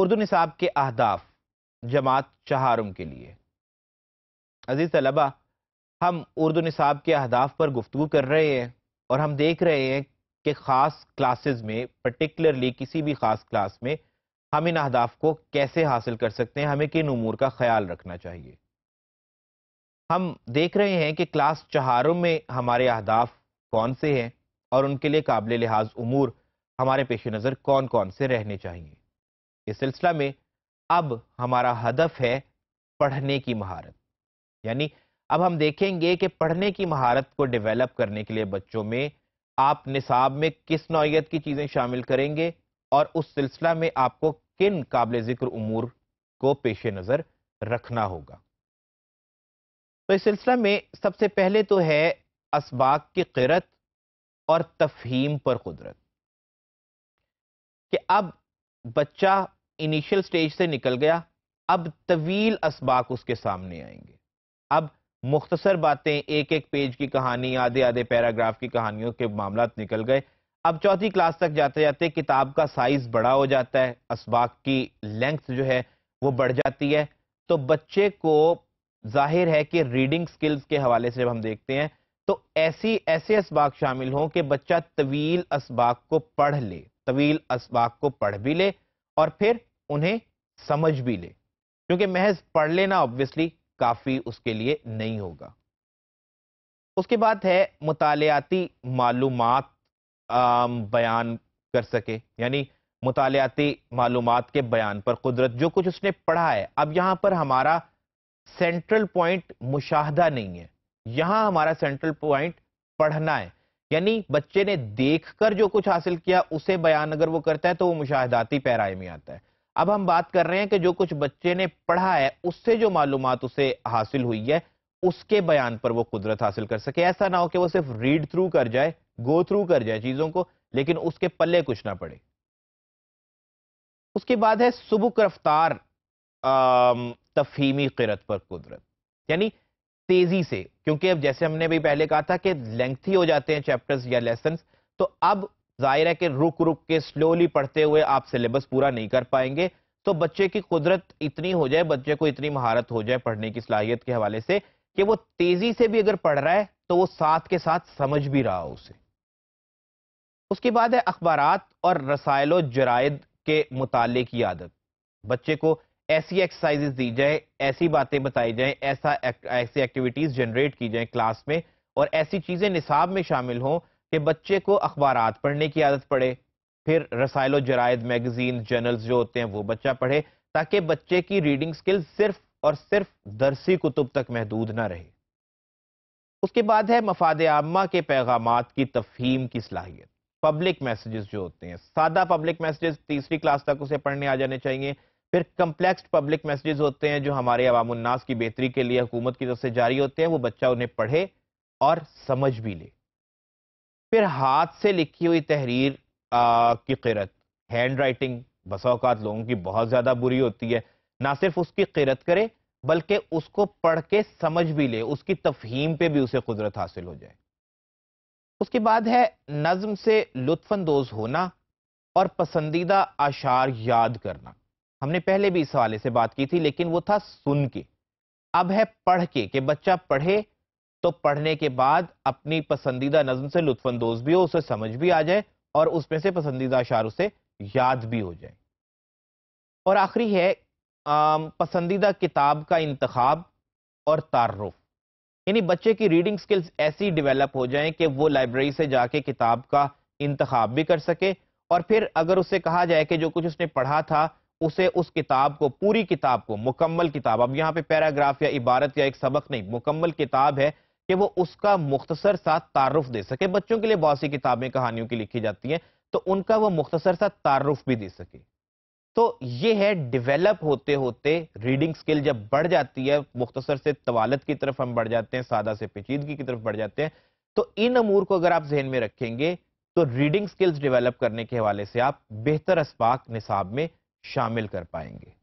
उर्दू निसाब के अहदाफ जमात चहारों के लिए अजीज़ तलबा हम उर्दू निसाब के अहदाफ पर गुफ्तु कर रहे हैं और हम देख रहे हैं कि ख़ास क्लासेस में पर्टिकुलरली किसी भी ख़ास क्लास में हम इन अहदाफ को कैसे हासिल कर सकते हैं हमें किन उमूर का ख्याल रखना चाहिए हम देख रहे हैं कि क्लास चहारों में हमारे अहदाफ कौन से हैं और उनके लिए काबिल लिहाज उमूर हमारे पेश नज़र कौन कौन से रहने चाहिए इस सिलसिला में अब हमारा हदफ है पढ़ने की महारत यानी अब हम देखेंगे कि पढ़ने की महारत को डेवलप करने के लिए बच्चों में आप निसाब में किस नौीयत की चीज़ें शामिल करेंगे और उस सिलसिला में आपको किन काबिल जिक्र उमूर को पेश नज़र रखना होगा तो इस सिलसिला में सबसे पहले तो है इसबाक की किरत और तफहीम पर कुदरत कि अब बच्चा इनिशियल स्टेज से निकल गया अब तवील इसबाक उसके सामने आएंगे अब मुख्तसर बातें एक एक पेज की कहानी आधे आधे पैराग्राफ की कहानियों के मामला निकल गए अब चौथी क्लास तक जाते जाते किताब का साइज बड़ा हो जाता है इसबाक की लेंथ जो है वो बढ़ जाती है तो बच्चे को जाहिर है कि रीडिंग स्किल्स के हवाले से जब हम देखते हैं तो ऐसी ऐसे इसबाक शामिल हों कि बच्चा तवील इसबाक को पढ़ ले तवील इसबाक को पढ़ भी ले और फिर उन्हें समझ भी ले क्योंकि महज पढ़ लेना ऑब्वियसली काफ़ी उसके लिए नहीं होगा उसके बाद है मुतालियाती मालूम बयान कर सके यानी मुतालियाती मालूम के बयान पर कुदरत जो कुछ उसने पढ़ा है अब यहां पर हमारा सेंट्रल पॉइंट मुशाहदा नहीं है यहां हमारा सेंट्रल पॉइंट पढ़ना है यानी बच्चे ने देखकर जो कुछ हासिल किया उसे बयान अगर वो करता है तो वो मुशाहदाती पैराए में आता है अब हम बात कर रहे हैं कि जो कुछ बच्चे ने पढ़ा है उससे जो मालूम उसे हासिल हुई है उसके बयान पर वो कुदरत हासिल कर सके ऐसा ना हो कि वो सिर्फ रीड थ्रू कर जाए गो थ्रू कर जाए चीजों को लेकिन उसके पल्ले कुछ ना पड़े उसके बाद है सुबुक रफ्तार तफहीमी किरत पर कुदरत यानी तेजी से क्योंकि अब जैसे हमने भी पहले कहा था कि लेंथी हो जाते हैं चैप्टर्स या लेसन तो अब जाहिर है कि रुक रुक के स्लोली पढ़ते हुए आप सिलेबस पूरा नहीं कर पाएंगे तो बच्चे की कुदरत इतनी हो जाए बच्चे को इतनी महारत हो जाए पढ़ने की सलाहियत के हवाले से कि वो तेजी से भी अगर पढ़ रहा है तो वो साथ के साथ समझ भी रहा हो उसे उसके बाद है अखबार और रसायलो जरायद के मुताले की आदत बच्चे को ऐसी एक्सरसाइजेस दी जाए ऐसी बातें बताई जाए ऐसा ऐसी एक्टिविटीज जनरेट की जाए क्लास में और ऐसी चीजें निसाब में शामिल हों कि बच्चे को अखबार पढ़ने की आदत पड़े फिर रसायलो जरायद मैगजीन जर्नल्स जो होते हैं वो बच्चा पढ़े ताकि बच्चे की रीडिंग स्किल सिर्फ और सिर्फ दरसी कुतुब तक महदूद ना रहे उसके बाद है मफाद आमा के पैगाम की तफहीम की सलाहियत पब्लिक मैसेजेस जो होते हैं सादा पब्लिक मैसेजेस तीसरी क्लास तक उसे पढ़ने आ जाने चाहिए फिर कम्प्लेक्स पब्लिक मैसेजेस होते हैं जो हमारे अवामनास की बेहतरी के लिए हुकूमत की तरफ से जारी होते हैं वो बच्चा उन्हें पढ़े और समझ भी ले फिर हाथ से लिखी हुई तहरीर आ, की किरत हैंड राइटिंग बसाओकात लोगों की बहुत ज़्यादा बुरी होती है ना सिर्फ उसकी किरत करे बल्कि उसको पढ़ के समझ भी ले उसकी तफहीम पे भी उसे कुदरत हासिल हो जाए उसके बाद है नज्म से लुत्फानंदोज होना और पसंदीदा आशार याद करना हमने पहले भी इस हवाले से बात की थी लेकिन वो था सुन के अब है पढ़ के कि बच्चा पढ़े तो पढ़ने के बाद अपनी पसंदीदा नज्म से लुत्फानंदोज भी हो उसे समझ भी आ जाए और उसमें से पसंदीदा अशार उसे याद भी हो जाए और आखिरी है पसंदीदा किताब का इंतखब और तारुफ यानी बच्चे की रीडिंग स्किल्स ऐसी डिवेलप हो जाएं कि वो लाइब्रेरी से जाके किताब का इंतखब भी कर सके और फिर अगर उससे कहा जाए कि जो कुछ उसने पढ़ा था उसे उस किताब को पूरी किताब को मुकम्मल किताब अब यहाँ पे पैराग्राफ या इबारत या एक सबक नहीं मुकम्मल किताब है कि वो उसका मुख्तसर सा तारुफ दे सके बच्चों के लिए बहुत सी किताबें कहानियों की लिखी जाती हैं तो उनका वो मुख्तसर सा तारुफ भी दे सके तो ये है डिवेलप होते होते रीडिंग स्किल जब बढ़ जाती है मुख्तसर से तवालत की तरफ हम बढ़ जाते हैं सादा से पेचीदगी की तरफ बढ़ जाते हैं तो इन अमूर को अगर आप जहन में रखेंगे तो रीडिंग स्किल्स डेवलप करने के हवाले से आप बेहतर इस्पाक निसाब में शामिल कर पाएंगे